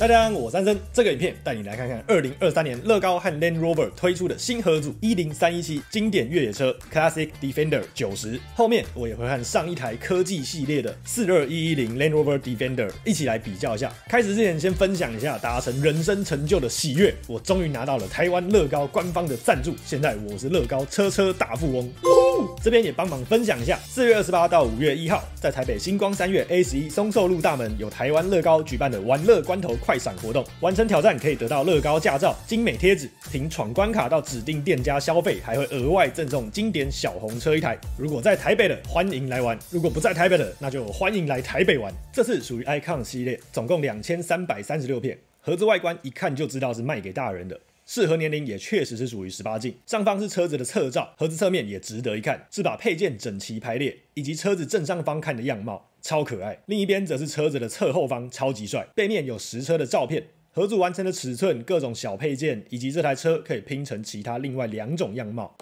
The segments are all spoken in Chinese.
大家好，我三生，这个影片带你来看看二零二三年乐高和 Land Rover 推出的新合组一零三一七经典越野车 Classic Defender 九十。后面我也会和上一台科技系列的四二一一零 Land Rover Defender，一起来比较一下。开始之前先分享一下达成人生成就的喜悦，我终于拿到了台湾乐高官方的赞助，现在我是乐高车车大富翁。这边也帮忙分享一下，四月二十八到五月一号，在台北星光三月 A 十一松寿路大门有台湾乐高举办的玩乐关头快闪活动，完成挑战可以得到乐高驾照、精美贴纸、凭闯关卡到指定店家消费，还会额外赠送经典小红车一台。如果在台北的，欢迎来玩；如果不在台北的，那就欢迎来台北玩。这次属于 Icon 系列，总共两千三百三十六片，盒子外观一看就知道是卖给大人的。适合年龄也确实是属于十八禁。上方是车子的侧照，盒子侧面也值得一看，是把配件整齐排列，以及车子正上方看的样貌，超可爱。另一边则是车子的侧后方，超级帅。背面有实车的照片，盒组完成的尺寸，各种小配件，以及这台车可以拼成其他另外两种样貌。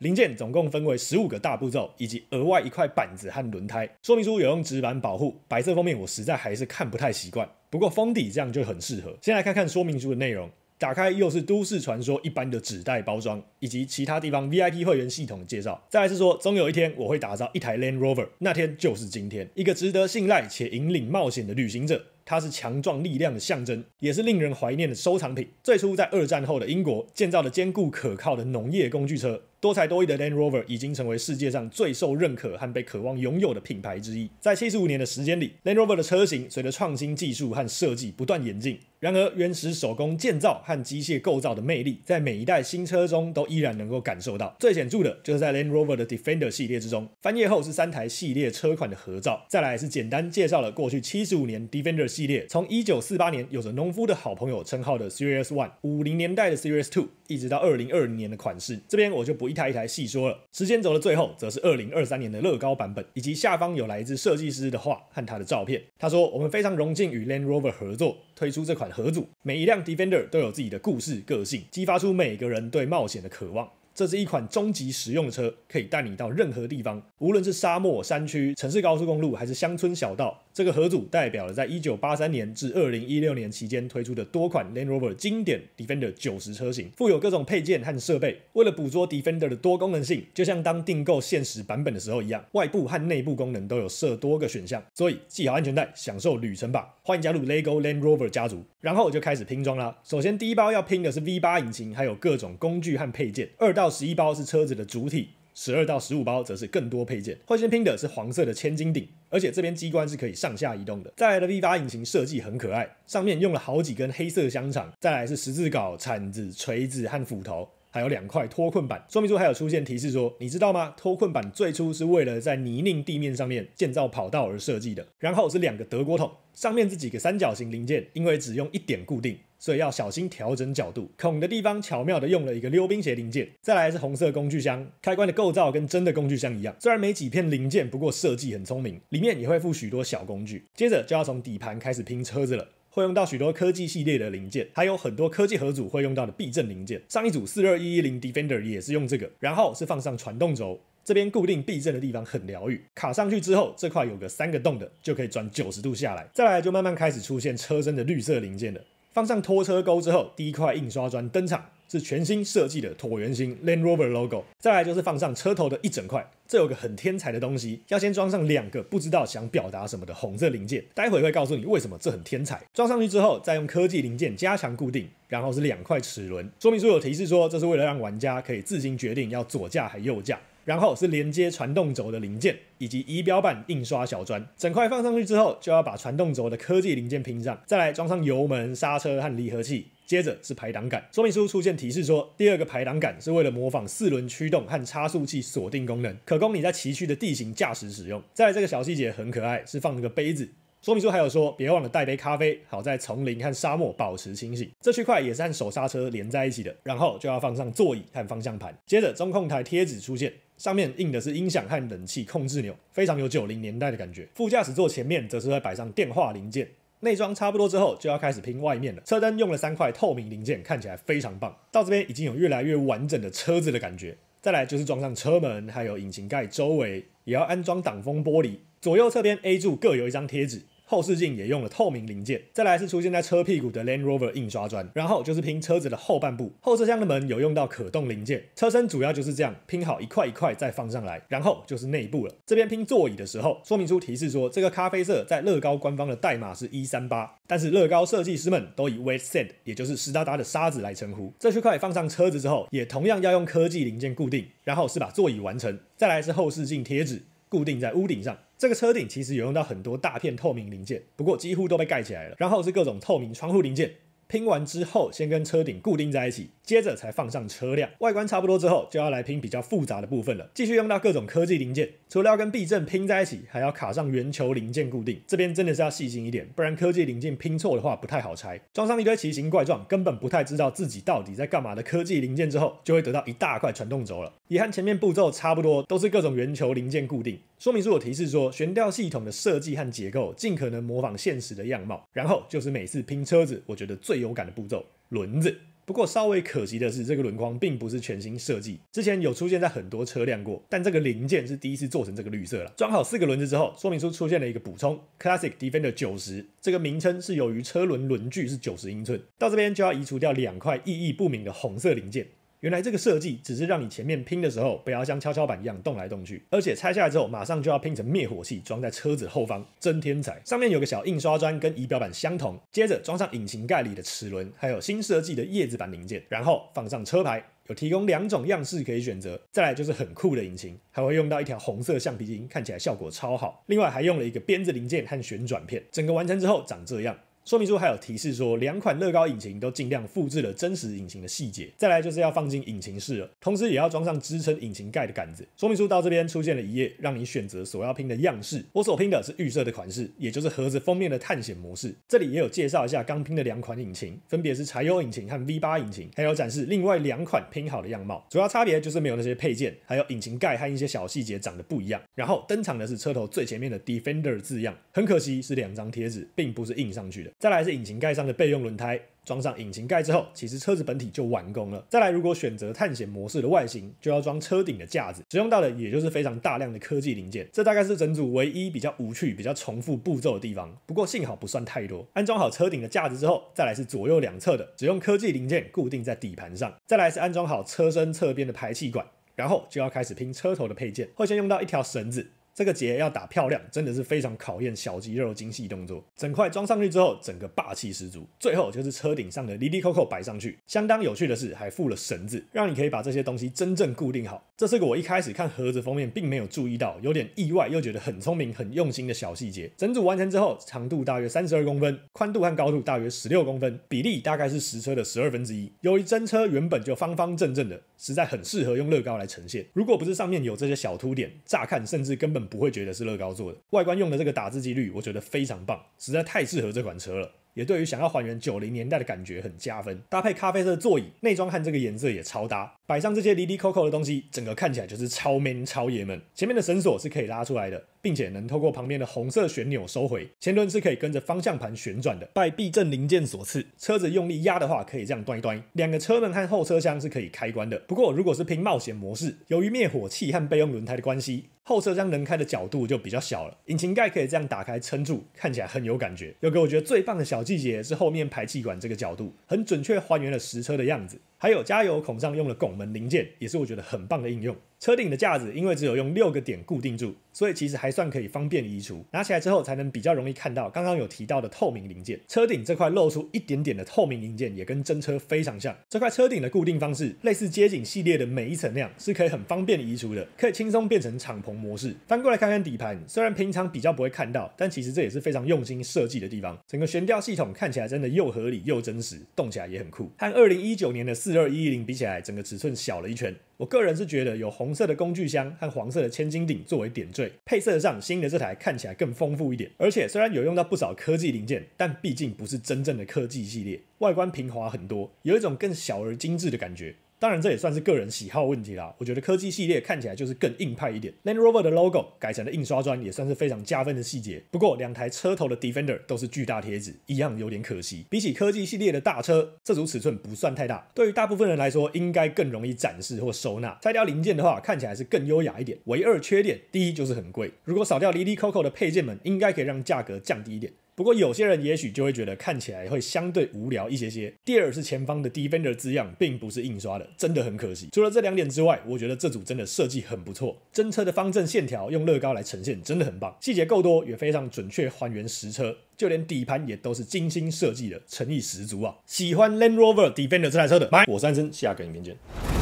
零件总共分为十五个大步骤，以及额外一块板子和轮胎。说明书有用纸板保护，白色封面我实在还是看不太习惯，不过封底这样就很适合。先来看看说明书的内容，打开又是都市传说一般的纸袋包装，以及其他地方 VIP 会员系统的介绍。再来是说，终有一天我会打造一台 Land Rover，那天就是今天。一个值得信赖且引领冒险的旅行者。它是强壮力量的象征，也是令人怀念的收藏品。最初在二战后的英国建造的坚固可靠的农业工具车，多才多艺的 Land Rover 已经成为世界上最受认可和被渴望拥有的品牌之一。在七十五年的时间里，Land Rover 的车型随着创新技术和设计不断演进。然而，原始手工建造和机械构造的魅力，在每一代新车中都依然能够感受到。最显著的就是在 Land Rover 的 Defender 系列之中。翻页后是三台系列车款的合照，再来是简单介绍了过去七十五年 Defender 系列，从一九四八年有着农夫的好朋友称号的 Series One，五零年代的 Series Two，一直到二零二零年的款式。这边我就不一台一台细说了。时间轴的最后，则是二零二三年的乐高版本，以及下方有来自设计师的话和他的照片。他说：“我们非常荣幸与 Land Rover 合作。”推出这款合组，每一辆 Defender 都有自己的故事、个性，激发出每个人对冒险的渴望。这是一款终极实用的车，可以带你到任何地方，无论是沙漠、山区、城市高速公路，还是乡村小道。这个盒组代表了在1983年至2016年期间推出的多款 Land Rover 经典 Defender 九十车型，附有各种配件和设备。为了捕捉 Defender 的多功能性，就像当订购现实版本的时候一样，外部和内部功能都有设多个选项。所以系好安全带，享受旅程吧！欢迎加入 LEGO Land Rover 家族。然后就开始拼装啦。首先第一包要拼的是 V8 引擎，还有各种工具和配件。二到十一包是车子的主体。十二到十五包则是更多配件。会先拼的是黄色的千斤顶，而且这边机关是可以上下移动的。再来的 v 八引擎，设计很可爱，上面用了好几根黑色香肠。再来是十字镐、铲子、锤子和斧头。还有两块脱困板，说明书还有出现提示说，你知道吗？脱困板最初是为了在泥泞地面上面建造跑道而设计的。然后是两个德国桶，上面这几个三角形零件，因为只用一点固定，所以要小心调整角度。孔的地方巧妙的用了一个溜冰鞋零件。再来是红色工具箱，开关的构造跟真的工具箱一样，虽然没几片零件，不过设计很聪明，里面也会附许多小工具。接着就要从底盘开始拼车子了。会用到许多科技系列的零件，还有很多科技合组会用到的避震零件。上一组四二一一零 Defender 也是用这个，然后是放上传动轴，这边固定避震的地方很疗愈，卡上去之后这块有个三个洞的，就可以转九十度下来。再来就慢慢开始出现车身的绿色零件了。放上拖车钩之后，第一块印刷砖登场。是全新设计的椭圆形 Land Rover logo，再来就是放上车头的一整块。这有个很天才的东西，要先装上两个不知道想表达什么的红色零件，待会会告诉你为什么这很天才。装上去之后，再用科技零件加强固定，然后是两块齿轮。说明书有提示说，这是为了让玩家可以自行决定要左驾还右驾。然后是连接传动轴的零件，以及仪表板印刷小砖。整块放上去之后，就要把传动轴的科技零件拼上，再来装上油门、刹车和离合器。接着是排挡杆，说明书出现提示说，第二个排挡杆是为了模仿四轮驱动和差速器锁定功能，可供你在崎岖的地形驾驶使用。再来这个小细节很可爱，是放了个杯子。说明书还有说，别忘了带杯咖啡，好在丛林和沙漠保持清醒。这区块也是和手刹车连在一起的，然后就要放上座椅和方向盘。接着中控台贴纸出现，上面印的是音响和冷气控制钮，非常有九零年代的感觉。副驾驶座前面则是会摆上电话零件。内装差不多之后，就要开始拼外面了。车灯用了三块透明零件，看起来非常棒。到这边已经有越来越完整的车子的感觉。再来就是装上车门，还有引擎盖，周围也要安装挡风玻璃。左右侧边 A 柱各有一张贴纸。后视镜也用了透明零件，再来是出现在车屁股的 Land Rover 印刷砖，然后就是拼车子的后半部，后车厢的门有用到可动零件，车身主要就是这样拼好一块一块再放上来，然后就是内部了，这边拼座椅的时候，说明书提示说这个咖啡色在乐高官方的代码是一3 8但是乐高设计师们都以 wet sand，也就是湿哒哒的沙子来称呼，这区块放上车子之后，也同样要用科技零件固定，然后是把座椅完成，再来是后视镜贴纸固定在屋顶上。这个车顶其实有用到很多大片透明零件，不过几乎都被盖起来了。然后是各种透明窗户零件。拼完之后，先跟车顶固定在一起，接着才放上车辆。外观差不多之后，就要来拼比较复杂的部分了。继续用到各种科技零件，除了要跟避震拼在一起，还要卡上圆球零件固定。这边真的是要细心一点，不然科技零件拼错的话不太好拆。装上一堆奇形怪状，根本不太知道自己到底在干嘛的科技零件之后，就会得到一大块传动轴了。也和前面步骤差不多，都是各种圆球零件固定。说明书有提示说，悬吊系统的设计和结构尽可能模仿现实的样貌。然后就是每次拼车子，我觉得最。有感的步骤，轮子。不过稍微可惜的是，这个轮框并不是全新设计，之前有出现在很多车辆过，但这个零件是第一次做成这个绿色了。装好四个轮子之后，说明书出现了一个补充，Classic Defender 90，这个名称是由于车轮轮距是九十英寸。到这边就要移除掉两块意义不明的红色零件。原来这个设计只是让你前面拼的时候不要像跷跷板一样动来动去，而且拆下来之后马上就要拼成灭火器，装在车子后方，真天才！上面有个小印刷砖，跟仪表板相同。接着装上引擎盖里的齿轮，还有新设计的叶子板零件，然后放上车牌，有提供两种样式可以选择。再来就是很酷的引擎，还会用到一条红色橡皮筋，看起来效果超好。另外还用了一个编织零件和旋转片，整个完成之后长这样。说明书还有提示说，两款乐高引擎都尽量复制了真实引擎的细节。再来就是要放进引擎室了，同时也要装上支撑引擎盖的杆子。说明书到这边出现了一页，让你选择所要拼的样式。我所拼的是预设的款式，也就是盒子封面的探险模式。这里也有介绍一下刚拼的两款引擎，分别是柴油引擎和 V8 引擎，还有展示另外两款拼好的样貌。主要差别就是没有那些配件，还有引擎盖和一些小细节长得不一样。然后登场的是车头最前面的 Defender 字样，很可惜是两张贴纸，并不是印上去的。再来是引擎盖上的备用轮胎，装上引擎盖之后，其实车子本体就完工了。再来，如果选择探险模式的外形，就要装车顶的架子，使用到的也就是非常大量的科技零件，这大概是整组唯一比较无趣、比较重复步骤的地方。不过幸好不算太多。安装好车顶的架子之后，再来是左右两侧的，只用科技零件固定在底盘上。再来是安装好车身侧边的排气管，然后就要开始拼车头的配件，会先用到一条绳子。这个结要打漂亮，真的是非常考验小肌肉精细动作。整块装上去之后，整个霸气十足。最后就是车顶上的滴滴扣扣摆上去，相当有趣的是还附了绳子，让你可以把这些东西真正固定好。这是个我一开始看盒子封面并没有注意到，有点意外又觉得很聪明、很用心的小细节。整组完成之后，长度大约三十二公分，宽度和高度大约十六公分，比例大概是实车的十二分之一。由于真车原本就方方正正的，实在很适合用乐高来呈现。如果不是上面有这些小凸点，乍看甚至根本。不会觉得是乐高做的，外观用的这个打字机率，我觉得非常棒，实在太适合这款车了，也对于想要还原九零年代的感觉很加分。搭配咖啡色座椅，内装和这个颜色也超搭。摆上这些离离扣扣的东西，整个看起来就是超 man 超爷们。前面的绳索是可以拉出来的。并且能透过旁边的红色旋钮收回。前轮是可以跟着方向盘旋转的，拜避震零件所赐，车子用力压的话可以这样端一端。两个车门和后车厢是可以开关的。不过如果是拼冒险模式，由于灭火器和备用轮胎的关系，后车厢能开的角度就比较小了。引擎盖可以这样打开撑住，看起来很有感觉。有个我觉得最棒的小细节是后面排气管这个角度，很准确还原了实车的样子。还有加油孔上用了拱门零件，也是我觉得很棒的应用。车顶的架子因为只有用六个点固定住，所以其实还算可以方便移除。拿起来之后才能比较容易看到刚刚有提到的透明零件。车顶这块露出一点点的透明零件，也跟真车非常像。这块车顶的固定方式，类似街景系列的每一层样，是可以很方便移除的，可以轻松变成敞篷模式。翻过来看看底盘，虽然平常比较不会看到，但其实这也是非常用心设计的地方。整个悬吊系统看起来真的又合理又真实，动起来也很酷。和二零一九年的四。四二一一零比起来，整个尺寸小了一圈。我个人是觉得有红色的工具箱和黄色的千斤顶作为点缀，配色上新的这台看起来更丰富一点。而且虽然有用到不少科技零件，但毕竟不是真正的科技系列，外观平滑很多，有一种更小而精致的感觉。当然，这也算是个人喜好问题啦。我觉得科技系列看起来就是更硬派一点。Land Rover 的 logo 改成了印刷砖，也算是非常加分的细节。不过，两台车头的 Defender 都是巨大贴纸，一样有点可惜。比起科技系列的大车，这组尺寸不算太大，对于大部分人来说，应该更容易展示或收纳。拆掉零件的话，看起来是更优雅一点。唯二缺点，第一就是很贵。如果少掉 Lady Coco 的配件们，应该可以让价格降低一点。不过有些人也许就会觉得看起来会相对无聊一些些。第二是前方的 Defender 字样并不是印刷的，真的很可惜。除了这两点之外，我觉得这组真的设计很不错。真车的方正线条用乐高来呈现真的很棒，细节够多也非常准确还原实车，就连底盘也都是精心设计的，诚意十足啊！喜欢 Land Rover Defender 这台车的，买我三生，下个影片见。